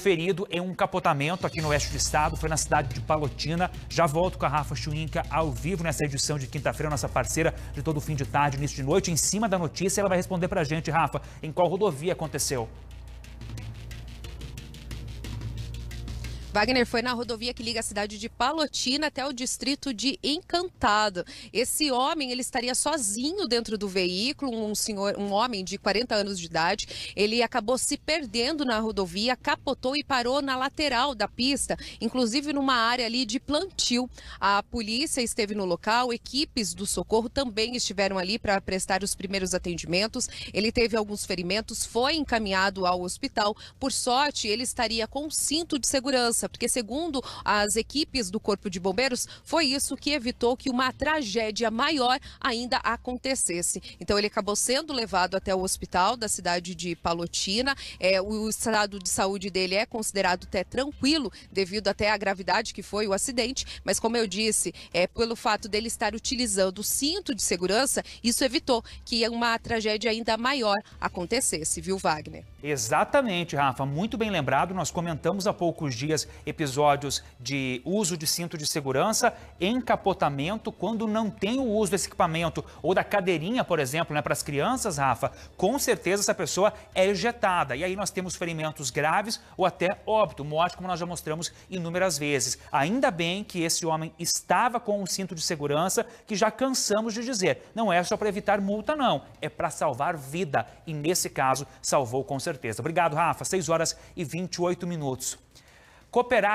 ferido em um capotamento aqui no oeste do estado, foi na cidade de Palotina. Já volto com a Rafa Chuinca ao vivo nessa edição de quinta-feira, nossa parceira de todo fim de tarde, início de noite. Em cima da notícia, ela vai responder pra gente, Rafa, em qual rodovia aconteceu. Wagner foi na rodovia que liga a cidade de Palotina até o distrito de Encantado. Esse homem, ele estaria sozinho dentro do veículo, um senhor, um homem de 40 anos de idade. Ele acabou se perdendo na rodovia, capotou e parou na lateral da pista, inclusive numa área ali de plantio. A polícia esteve no local, equipes do socorro também estiveram ali para prestar os primeiros atendimentos. Ele teve alguns ferimentos, foi encaminhado ao hospital. Por sorte, ele estaria com cinto de segurança segurança, porque segundo as equipes do Corpo de Bombeiros, foi isso que evitou que uma tragédia maior ainda acontecesse. Então ele acabou sendo levado até o hospital da cidade de Palotina. É, o estado de saúde dele é considerado até tranquilo, devido até à gravidade que foi o acidente, mas como eu disse, é, pelo fato dele estar utilizando o cinto de segurança, isso evitou que uma tragédia ainda maior acontecesse, viu, Wagner? Exatamente, Rafa. Muito bem lembrado. Nós comentamos há poucos dias episódios de uso de cinto de segurança, encapotamento, quando não tem o uso desse equipamento, ou da cadeirinha, por exemplo, né, para as crianças, Rafa, com certeza essa pessoa é ejetada. E aí nós temos ferimentos graves ou até óbito, morte, como nós já mostramos inúmeras vezes. Ainda bem que esse homem estava com o um cinto de segurança, que já cansamos de dizer, não é só para evitar multa, não, é para salvar vida. E nesse caso, salvou com certeza. Obrigado, Rafa. 6 horas e 28 minutos cooperar